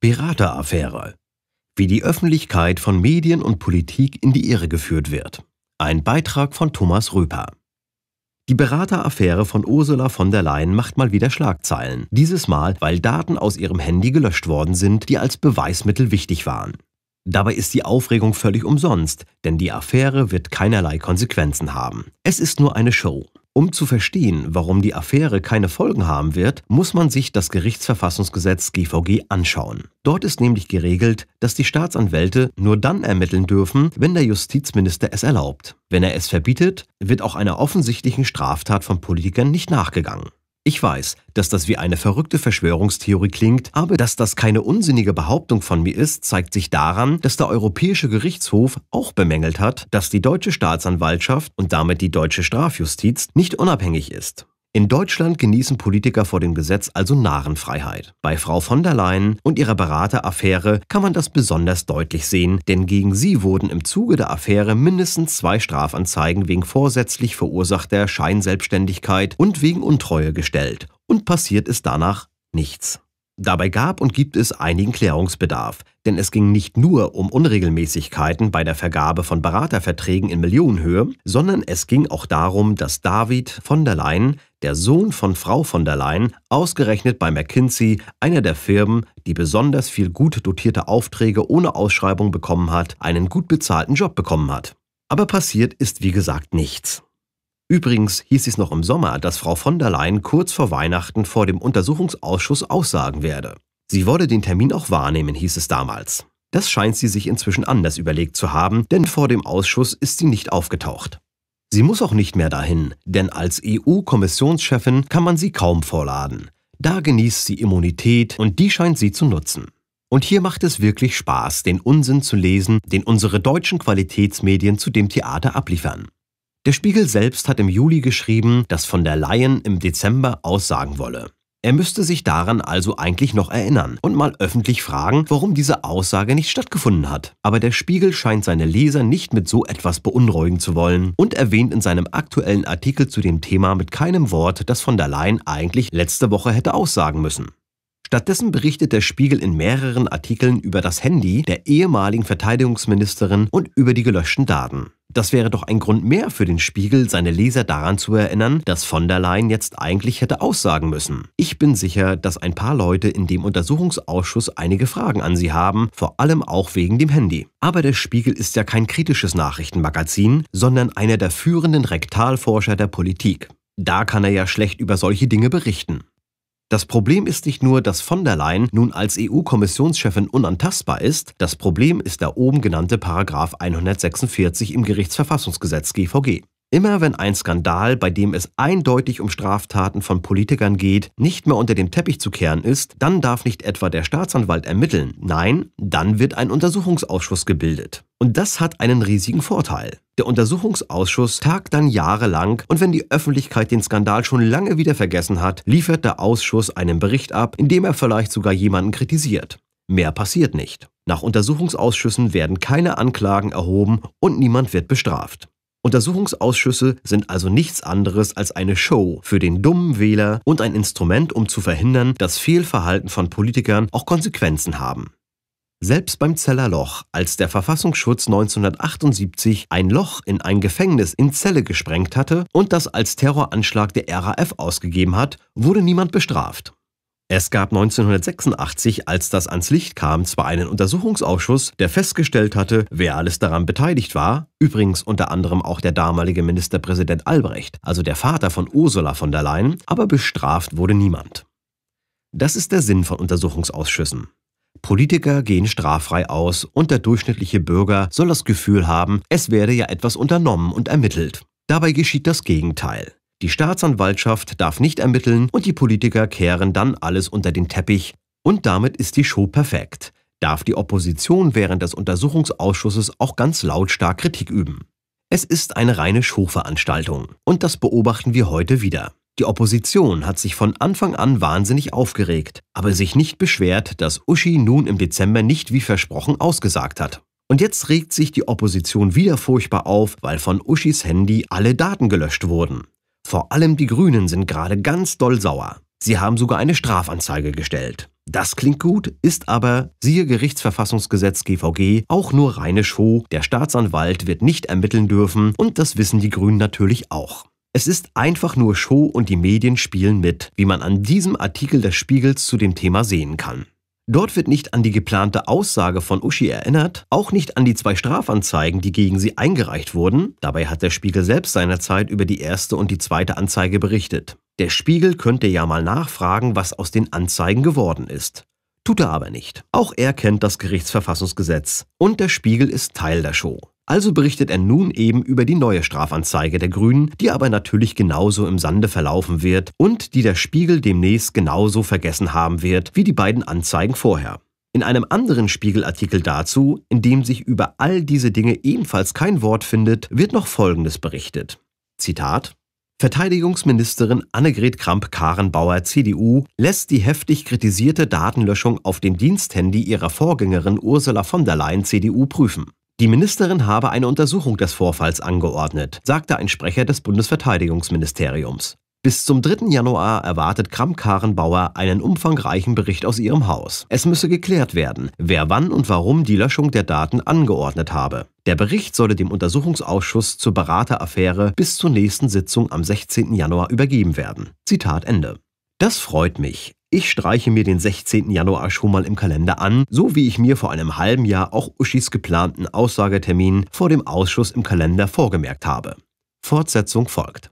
Berateraffäre. Wie die Öffentlichkeit von Medien und Politik in die Irre geführt wird. Ein Beitrag von Thomas Röper. Die Berateraffäre von Ursula von der Leyen macht mal wieder Schlagzeilen. Dieses Mal, weil Daten aus ihrem Handy gelöscht worden sind, die als Beweismittel wichtig waren. Dabei ist die Aufregung völlig umsonst, denn die Affäre wird keinerlei Konsequenzen haben. Es ist nur eine Show. Um zu verstehen, warum die Affäre keine Folgen haben wird, muss man sich das Gerichtsverfassungsgesetz GVG anschauen. Dort ist nämlich geregelt, dass die Staatsanwälte nur dann ermitteln dürfen, wenn der Justizminister es erlaubt. Wenn er es verbietet, wird auch einer offensichtlichen Straftat von Politikern nicht nachgegangen. Ich weiß, dass das wie eine verrückte Verschwörungstheorie klingt, aber dass das keine unsinnige Behauptung von mir ist, zeigt sich daran, dass der Europäische Gerichtshof auch bemängelt hat, dass die deutsche Staatsanwaltschaft und damit die deutsche Strafjustiz nicht unabhängig ist. In Deutschland genießen Politiker vor dem Gesetz also Narrenfreiheit. Bei Frau von der Leyen und ihrer Berateraffäre kann man das besonders deutlich sehen, denn gegen sie wurden im Zuge der Affäre mindestens zwei Strafanzeigen wegen vorsätzlich verursachter Scheinselbstständigkeit und wegen Untreue gestellt. Und passiert ist danach nichts. Dabei gab und gibt es einigen Klärungsbedarf, denn es ging nicht nur um Unregelmäßigkeiten bei der Vergabe von Beraterverträgen in Millionenhöhe, sondern es ging auch darum, dass David von der Leyen der Sohn von Frau von der Leyen, ausgerechnet bei McKinsey, einer der Firmen, die besonders viel gut dotierte Aufträge ohne Ausschreibung bekommen hat, einen gut bezahlten Job bekommen hat. Aber passiert ist wie gesagt nichts. Übrigens hieß es noch im Sommer, dass Frau von der Leyen kurz vor Weihnachten vor dem Untersuchungsausschuss aussagen werde. Sie wolle den Termin auch wahrnehmen, hieß es damals. Das scheint sie sich inzwischen anders überlegt zu haben, denn vor dem Ausschuss ist sie nicht aufgetaucht. Sie muss auch nicht mehr dahin, denn als EU-Kommissionschefin kann man sie kaum vorladen. Da genießt sie Immunität und die scheint sie zu nutzen. Und hier macht es wirklich Spaß, den Unsinn zu lesen, den unsere deutschen Qualitätsmedien zu dem Theater abliefern. Der Spiegel selbst hat im Juli geschrieben, dass von der Leyen im Dezember aussagen wolle. Er müsste sich daran also eigentlich noch erinnern und mal öffentlich fragen, warum diese Aussage nicht stattgefunden hat. Aber der Spiegel scheint seine Leser nicht mit so etwas beunruhigen zu wollen und erwähnt in seinem aktuellen Artikel zu dem Thema mit keinem Wort, dass von der Leyen eigentlich letzte Woche hätte aussagen müssen. Stattdessen berichtet der Spiegel in mehreren Artikeln über das Handy der ehemaligen Verteidigungsministerin und über die gelöschten Daten. Das wäre doch ein Grund mehr für den Spiegel, seine Leser daran zu erinnern, dass von der Leyen jetzt eigentlich hätte aussagen müssen. Ich bin sicher, dass ein paar Leute in dem Untersuchungsausschuss einige Fragen an sie haben, vor allem auch wegen dem Handy. Aber der Spiegel ist ja kein kritisches Nachrichtenmagazin, sondern einer der führenden Rektalforscher der Politik. Da kann er ja schlecht über solche Dinge berichten. Das Problem ist nicht nur, dass von der Leyen nun als EU-Kommissionschefin unantastbar ist, das Problem ist der oben genannte Paragraf 146 im Gerichtsverfassungsgesetz GVG. Immer wenn ein Skandal, bei dem es eindeutig um Straftaten von Politikern geht, nicht mehr unter den Teppich zu kehren ist, dann darf nicht etwa der Staatsanwalt ermitteln, nein, dann wird ein Untersuchungsausschuss gebildet. Und das hat einen riesigen Vorteil. Der Untersuchungsausschuss tagt dann jahrelang und wenn die Öffentlichkeit den Skandal schon lange wieder vergessen hat, liefert der Ausschuss einen Bericht ab, in dem er vielleicht sogar jemanden kritisiert. Mehr passiert nicht. Nach Untersuchungsausschüssen werden keine Anklagen erhoben und niemand wird bestraft. Untersuchungsausschüsse sind also nichts anderes als eine Show für den dummen Wähler und ein Instrument, um zu verhindern, dass Fehlverhalten von Politikern auch Konsequenzen haben. Selbst beim Zellerloch, als der Verfassungsschutz 1978 ein Loch in ein Gefängnis in Zelle gesprengt hatte und das als Terroranschlag der RAF ausgegeben hat, wurde niemand bestraft. Es gab 1986, als das ans Licht kam, zwar einen Untersuchungsausschuss, der festgestellt hatte, wer alles daran beteiligt war, übrigens unter anderem auch der damalige Ministerpräsident Albrecht, also der Vater von Ursula von der Leyen, aber bestraft wurde niemand. Das ist der Sinn von Untersuchungsausschüssen. Politiker gehen straffrei aus und der durchschnittliche Bürger soll das Gefühl haben, es werde ja etwas unternommen und ermittelt. Dabei geschieht das Gegenteil. Die Staatsanwaltschaft darf nicht ermitteln und die Politiker kehren dann alles unter den Teppich. Und damit ist die Show perfekt. Darf die Opposition während des Untersuchungsausschusses auch ganz lautstark Kritik üben. Es ist eine reine Showveranstaltung und das beobachten wir heute wieder. Die Opposition hat sich von Anfang an wahnsinnig aufgeregt, aber sich nicht beschwert, dass Uschi nun im Dezember nicht wie versprochen ausgesagt hat. Und jetzt regt sich die Opposition wieder furchtbar auf, weil von Uschis Handy alle Daten gelöscht wurden. Vor allem die Grünen sind gerade ganz doll sauer. Sie haben sogar eine Strafanzeige gestellt. Das klingt gut, ist aber, siehe Gerichtsverfassungsgesetz GVG, auch nur reine Show. Der Staatsanwalt wird nicht ermitteln dürfen und das wissen die Grünen natürlich auch. Es ist einfach nur Show und die Medien spielen mit, wie man an diesem Artikel des Spiegels zu dem Thema sehen kann. Dort wird nicht an die geplante Aussage von Uschi erinnert, auch nicht an die zwei Strafanzeigen, die gegen sie eingereicht wurden. Dabei hat der Spiegel selbst seinerzeit über die erste und die zweite Anzeige berichtet. Der Spiegel könnte ja mal nachfragen, was aus den Anzeigen geworden ist. Tut er aber nicht. Auch er kennt das Gerichtsverfassungsgesetz. Und der Spiegel ist Teil der Show. Also berichtet er nun eben über die neue Strafanzeige der Grünen, die aber natürlich genauso im Sande verlaufen wird und die der Spiegel demnächst genauso vergessen haben wird wie die beiden Anzeigen vorher. In einem anderen Spiegelartikel dazu, in dem sich über all diese Dinge ebenfalls kein Wort findet, wird noch Folgendes berichtet. Zitat Verteidigungsministerin Annegret kramp karenbauer CDU lässt die heftig kritisierte Datenlöschung auf dem Diensthandy ihrer Vorgängerin Ursula von der Leyen CDU prüfen. Die Ministerin habe eine Untersuchung des Vorfalls angeordnet, sagte ein Sprecher des Bundesverteidigungsministeriums. Bis zum 3. Januar erwartet kramp karenbauer einen umfangreichen Bericht aus ihrem Haus. Es müsse geklärt werden, wer wann und warum die Löschung der Daten angeordnet habe. Der Bericht solle dem Untersuchungsausschuss zur Berateraffäre bis zur nächsten Sitzung am 16. Januar übergeben werden. Zitat Ende. Das freut mich. Ich streiche mir den 16. Januar schon mal im Kalender an, so wie ich mir vor einem halben Jahr auch Uschis geplanten Aussagetermin vor dem Ausschuss im Kalender vorgemerkt habe. Fortsetzung folgt.